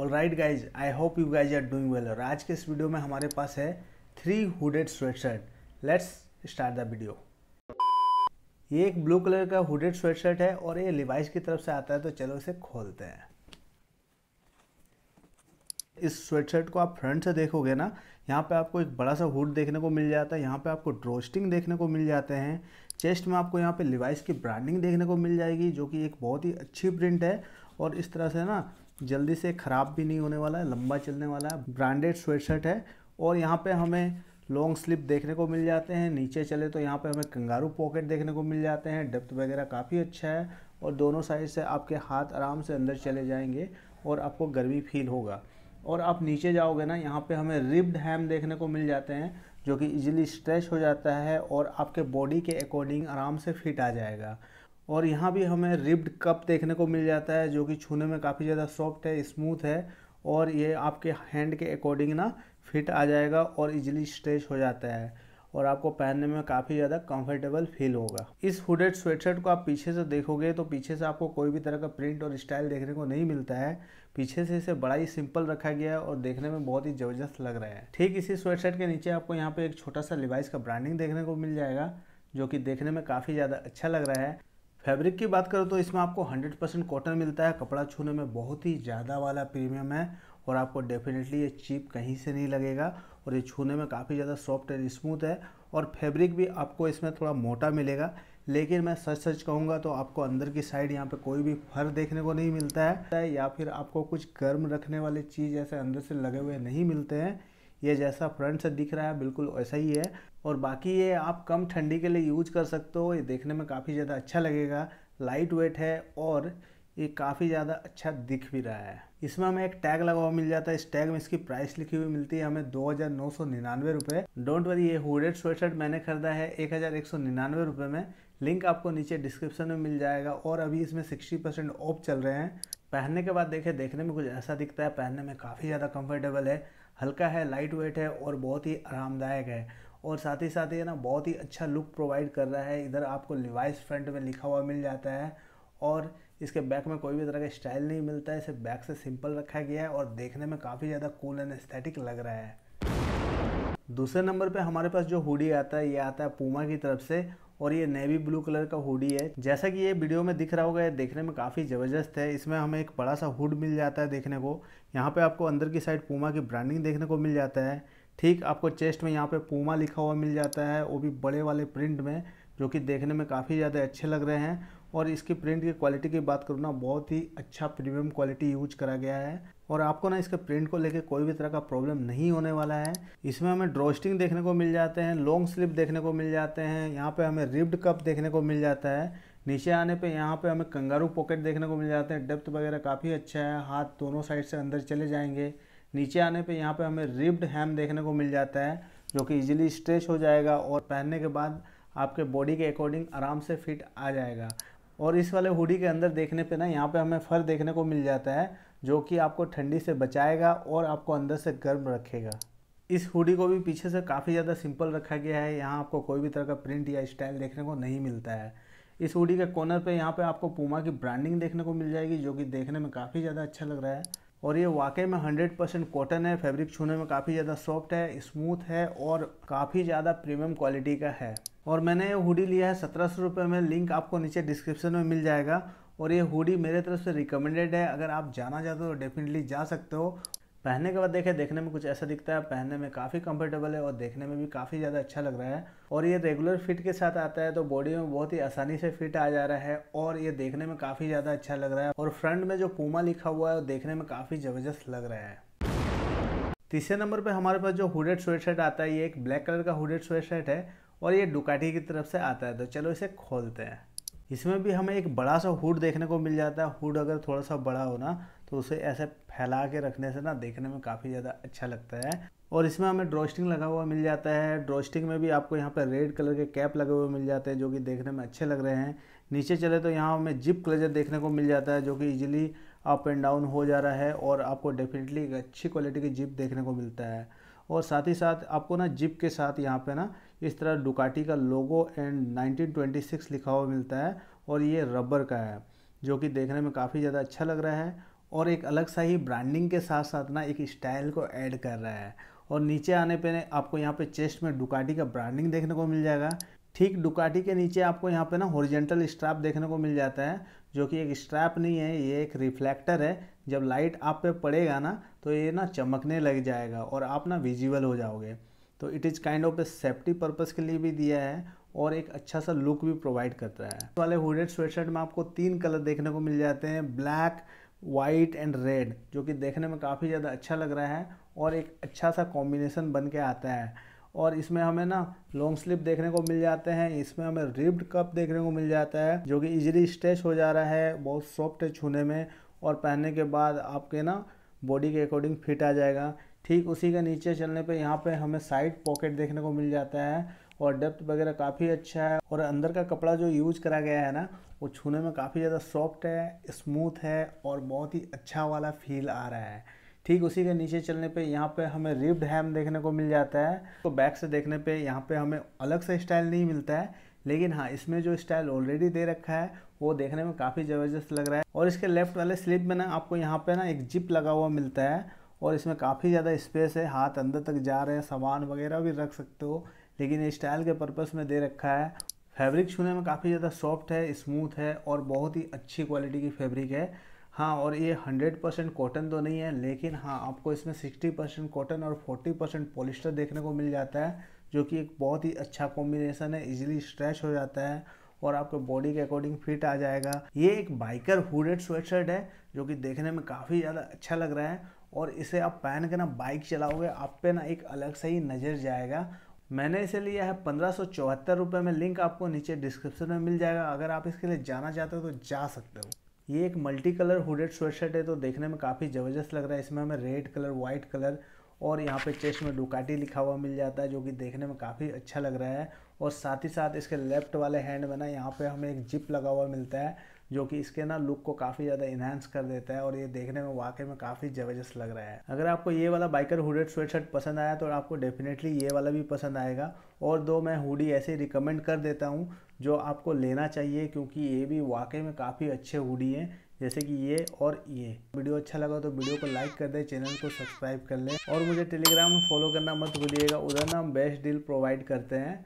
all right guys I hope you guys are doing well और आज के इस वीडियो में हमारे पास है three hooded sweatshirt let's start the video ये एक ब्लू कलर का हुडेड स्वेट शर्ट है और ये लिवाइस की तरफ से आता है तो चलो इसे खोलते हैं इस स्वेट शर्ट को आप फ्रंट से देखोगे ना यहाँ पे आपको एक बड़ा सा हुड देखने को मिल जाता है यहाँ पे आपको ड्रोस्टिंग देखने को मिल जाते हैं चेस्ट में आपको यहाँ पे लिवाइस की ब्रांडिंग देखने को मिल जाएगी जो कि एक बहुत ही अच्छी प्रिंट है और इस तरह से ना जल्दी से ख़राब भी नहीं होने वाला है लंबा चलने वाला है ब्रांडेड स्वेटशर्ट है और यहाँ पे हमें लॉन्ग स्लिप देखने को मिल जाते हैं नीचे चले तो यहाँ पे हमें कंगारू पॉकेट देखने को मिल जाते हैं डेप्थ वगैरह काफ़ी अच्छा है और दोनों साइड से आपके हाथ आराम से अंदर चले जाएंगे और आपको गर्मी फील होगा और आप नीचे जाओगे ना यहाँ पे हमें रिब्ड हैम देखने को मिल जाते हैं जो कि इजीली स्ट्रेच हो जाता है और आपके बॉडी के अकॉर्डिंग आराम से फिट आ जाएगा और यहाँ भी हमें रिब्ड कप देखने को मिल जाता है जो कि छूने में काफ़ी ज़्यादा सॉफ्ट है स्मूथ है और ये आपके हैंड के अकॉर्डिंग ना फिट आ जाएगा और इजीली स्ट्रेच हो जाता है और आपको पहनने में काफ़ी ज़्यादा कंफर्टेबल फील होगा इस हुडेड स्वेटशर्ट को आप पीछे से देखोगे तो पीछे से आपको कोई भी तरह का प्रिंट और स्टाइल देखने को नहीं मिलता है पीछे से इसे बड़ा ही सिंपल रखा गया है और देखने में बहुत ही ज़बरदस्त लग रहा है ठीक इसी स्वेटशर्ट के नीचे आपको यहाँ पर एक छोटा सा लिवाइस का ब्रांडिंग देखने को मिल जाएगा जो कि देखने में काफ़ी ज़्यादा अच्छा लग रहा है फैब्रिक की बात करो तो इसमें आपको 100 परसेंट कॉटन मिलता है कपड़ा छूने में बहुत ही ज़्यादा वाला प्रीमियम है और आपको डेफिनेटली ये चीप कहीं से नहीं लगेगा और ये छूने में काफ़ी ज़्यादा सॉफ्ट एंड स्मूथ है और फैब्रिक भी आपको इसमें थोड़ा मोटा मिलेगा लेकिन मैं सच सच कहूँगा तो आपको अंदर की साइड यहाँ पे कोई भी फर देखने को नहीं मिलता है या फिर आपको कुछ गर्म रखने वाले चीज़ ऐसे अंदर से लगे हुए नहीं मिलते हैं ये जैसा फ्रंट से दिख रहा है बिल्कुल वैसा ही है और बाकी ये आप कम ठंडी के लिए यूज कर सकते हो ये देखने में काफ़ी ज़्यादा अच्छा लगेगा लाइट वेट है और ये काफ़ी ज़्यादा अच्छा दिख भी रहा है इसमें हमें एक टैग लगा हुआ मिल जाता है इस टैग में इसकी प्राइस लिखी हुई मिलती है हमें दो हज़ार नौ सौ निन्यानवे रुपये डोंट वरी ये हुडेड स्वेटशर्ट मैंने खरीदा है एक हज़ार एक सौ निन्यानवे रुपये में लिंक आपको नीचे डिस्क्रिप्शन में मिल जाएगा और अभी इसमें सिक्सटी परसेंट ऑफ चल रहे हैं पहनने के बाद देखे देखने में कुछ ऐसा दिखता है पहनने में काफ़ी ज़्यादा कम्फर्टेबल है हल्का है लाइट वेट है और बहुत ही आरामदायक है और साथ ही साथ ये ना बहुत ही अच्छा लुक प्रोवाइड कर रहा है इधर आपको लिवाइस फ्रंट में लिखा हुआ मिल जाता है और इसके बैक में कोई भी तरह का स्टाइल नहीं मिलता है इसे बैक से सिंपल रखा गया है और देखने में काफ़ी ज़्यादा कूल एंड एस्थेटिक लग रहा है दूसरे नंबर पे हमारे पास जो हुडी आता है ये आता है पूमा की तरफ से और ये नेवी ब्लू कलर का हुडी है जैसा कि ये वीडियो में दिख रहा होगा ये देखने में काफ़ी ज़बरदस्त है इसमें हमें एक बड़ा सा हुड मिल जाता है देखने को यहाँ पे आपको अंदर की साइड पूमा की ब्रांडिंग देखने को मिल जाता है ठीक आपको चेस्ट में यहाँ पे पूमा लिखा हुआ मिल जाता है वो भी बड़े वाले प्रिंट में जो कि देखने में काफ़ी ज़्यादा अच्छे लग रहे हैं और इसकी प्रिंट की क्वालिटी की बात करूँ ना बहुत ही अच्छा प्रीमियम क्वालिटी यूज करा गया है और आपको ना इसके प्रिंट को लेके कोई भी तरह का प्रॉब्लम नहीं होने वाला है इसमें हमें ड्रोस्टिंग देखने को मिल जाते हैं लॉन्ग स्लिप देखने को मिल जाते हैं यहाँ पे हमें रिब्ड कप देखने को मिल जाता है नीचे आने पे यहाँ पे हमें कंगारू पॉकेट देखने को मिल जाते हैं डेप्थ वगैरह काफ़ी अच्छा है हाथ दोनों साइड से अंदर चले जाएंगे नीचे आने पर यहाँ पर हमें रिब्ड हैम देखने को मिल जाता है जो कि ईजिली स्ट्रेच हो जाएगा और पहनने के बाद आपके बॉडी के अकॉर्डिंग आराम से फिट आ जाएगा और इस वाले हुडी के अंदर देखने पे ना यहाँ पे हमें फर देखने को मिल जाता है जो कि आपको ठंडी से बचाएगा और आपको अंदर से गर्म रखेगा इस हुडी को भी पीछे से काफ़ी ज़्यादा सिंपल रखा गया है यहाँ आपको कोई भी तरह का प्रिंट या स्टाइल देखने को नहीं मिलता है इस हुडी के कॉर्नर पे यहाँ पे आपको पूमा की ब्रांडिंग देखने को मिल जाएगी जो कि देखने में काफ़ी ज़्यादा अच्छा लग रहा है और ये वाकई में हंड्रेड परसेंट कॉटन है फैब्रिक छूने में काफ़ी ज़्यादा सॉफ्ट है स्मूथ है और काफ़ी ज़्यादा प्रीमियम क्वालिटी का है और मैंने ये हुडी लिया है सत्रह सौ में लिंक आपको नीचे डिस्क्रिप्शन में मिल जाएगा और ये हुडी मेरे तरफ से रिकमेंडेड है अगर आप जाना चाहते हो तो डेफिनेटली जा सकते हो पहनने के बाद देखे देखने में कुछ ऐसा दिखता है पहनने में काफ़ी कंफर्टेबल है और देखने में भी काफ़ी ज़्यादा अच्छा लग रहा है और ये रेगुलर फिट के साथ आता है तो बॉडी में बहुत ही आसानी से फिट आ जा रहा है और ये देखने में काफ़ी ज़्यादा अच्छा लग रहा है और फ्रंट में जो पूमा लिखा हुआ है वो देखने में काफ़ी ज़बरदस्त लग रहा है तीसरे नंबर पर हमारे पास जो हुडेड स्वेट आता है ये एक ब्लैक कलर का हुडेड स्वेट है और ये डुकाटी की तरफ से आता है तो चलो इसे खोलते हैं इसमें भी हमें एक बड़ा सा हुड देखने को मिल जाता है हुड अगर थोड़ा सा बड़ा हो ना तो उसे ऐसे फैला के रखने से ना देखने में काफ़ी ज़्यादा अच्छा लगता है और इसमें हमें ड्रॉस्टिंग लगा हुआ मिल जाता है ड्रॉस्टिंग में भी आपको यहाँ पर रेड कलर के कैप लगे हुए मिल जाते हैं जो कि देखने में अच्छे लग रहे हैं नीचे चले तो यहाँ हमें जिप क्लेजर देखने को मिल जाता है जो कि ईजिली अप एंड डाउन हो जा रहा है और आपको डेफिनेटली एक अच्छी क्वालिटी की जिप देखने को मिलता है और साथ ही साथ आपको ना जिप के साथ यहाँ पे ना इस तरह डुकाटी का लोगो एंड 1926 लिखा हुआ मिलता है और ये रबर का है जो कि देखने में काफ़ी ज़्यादा अच्छा लग रहा है और एक अलग सा ही ब्रांडिंग के साथ साथ ना एक स्टाइल को ऐड कर रहा है और नीचे आने पर आपको यहाँ पे चेस्ट में डुकाटी का ब्रांडिंग देखने को मिल जाएगा ठीक डुकाटी के नीचे आपको यहाँ पे ना हॉरिजेंटल स्ट्रैप देखने को मिल जाता है जो कि एक स्ट्रैप नहीं है ये एक रिफ्लेक्टर है जब लाइट आप पे पड़ेगा ना तो ये ना चमकने लग जाएगा और आप ना विजिबल हो जाओगे तो it is kind of a safety purpose के लिए भी दिया है और एक अच्छा सा लुक भी प्रोवाइड करता है तो वाले हुडेड स्वेटशर्ट में आपको तीन कलर देखने को मिल जाते हैं ब्लैक वाइट एंड रेड जो कि देखने में काफ़ी ज़्यादा अच्छा लग रहा है और एक अच्छा सा कॉम्बिनेसन बन के आता है और इसमें हमें ना लॉन्ग स्लीव देखने को मिल जाते हैं इसमें हमें रिब्ड कप देखने को मिल जाता है जो कि इजीली स्ट्रेच हो जा रहा है बहुत सॉफ्ट है छूने में और पहनने के बाद आपके ना बॉडी के अकॉर्डिंग फिट आ जाएगा ठीक उसी के नीचे चलने पर यहाँ पे हमें साइड पॉकेट देखने को मिल जाता है और डेप्थ वगैरह काफ़ी अच्छा है और अंदर का कपड़ा जो यूज करा गया है ना वो छूने में काफ़ी ज़्यादा सॉफ्ट है स्मूथ है और बहुत ही अच्छा वाला फील आ रहा है ठीक उसी के नीचे चलने पे यहाँ पे हमें रिब्ड हैम देखने को मिल जाता है तो बैक से देखने पे यहाँ पे हमें अलग से स्टाइल नहीं मिलता है लेकिन हाँ इसमें जो स्टाइल ऑलरेडी दे रखा है वो देखने में काफ़ी ज़बरदस्त लग रहा है और इसके लेफ्ट वाले स्लिप में ना आपको यहाँ पे ना एक जिप लगा हुआ मिलता है और इसमें काफ़ी ज़्यादा स्पेस है हाथ अंदर तक जा रहे हैं सामान वगैरह भी रख सकते हो लेकिन ये स्टाइल के पर्पस में दे रखा है फैब्रिक छूने में काफ़ी ज़्यादा सॉफ्ट है स्मूथ है और बहुत ही अच्छी क्वालिटी की फैब्रिक है हाँ और ये 100 परसेंट कॉटन तो नहीं है लेकिन हाँ आपको इसमें 60 परसेंट कॉटन और 40 परसेंट पॉलिस्टर देखने को मिल जाता है जो कि एक बहुत ही अच्छा कॉम्बिनेशन है इजीली स्ट्रेच हो जाता है और आपके बॉडी के अकॉर्डिंग फिट आ जाएगा ये एक बाइकर हुडेड स्वेटशर्ट है जो कि देखने में काफ़ी ज़्यादा अच्छा लग रहा है और इसे आप पहन के ना बाइक चलाओगे आप पे ना एक अलग सा ही नज़र जाएगा मैंने इसे लिया है पंद्रह सौ चौहत्तर रुपये में लिंक आपको नीचे डिस्क्रिप्शन में मिल जाएगा अगर आप इसके लिए जाना चाहते हो तो जा सकते हो ये एक मल्टी कलर हुडेड स्वेटशर्ट है तो देखने में काफ़ी ज़बरदस्त लग रहा है इसमें हमें रेड कलर वाइट कलर और यहाँ पे चेस्ट में डुकाटी लिखा हुआ मिल जाता है जो कि देखने में काफ़ी अच्छा लग रहा है और साथ ही साथ इसके लेफ्ट वाले हैंड में ना यहाँ पे हमें एक जिप लगा हुआ मिलता है जो कि इसके ना लुक को काफ़ी ज़्यादा इन्हांस कर देता है और ये देखने में वाकई में काफ़ी ज़बरदस्त लग रहा है अगर आपको ये वाला बाइकर हुडेड स्वेटशर्ट पसंद आया तो आपको डेफिनेटली ये वाला भी पसंद आएगा और दो मैं हुडी ऐसे रिकमेंड कर देता हूँ जो आपको लेना चाहिए क्योंकि ये भी वाकई में काफ़ी अच्छे हुडी हैं जैसे कि ये और ये वीडियो अच्छा लगा तो वीडियो को लाइक कर दे चैनल को सब्सक्राइब कर ले और मुझे टेलीग्राम में फॉलो करना मत भूलिएगा उधर ना हम बेस्ट डील प्रोवाइड करते हैं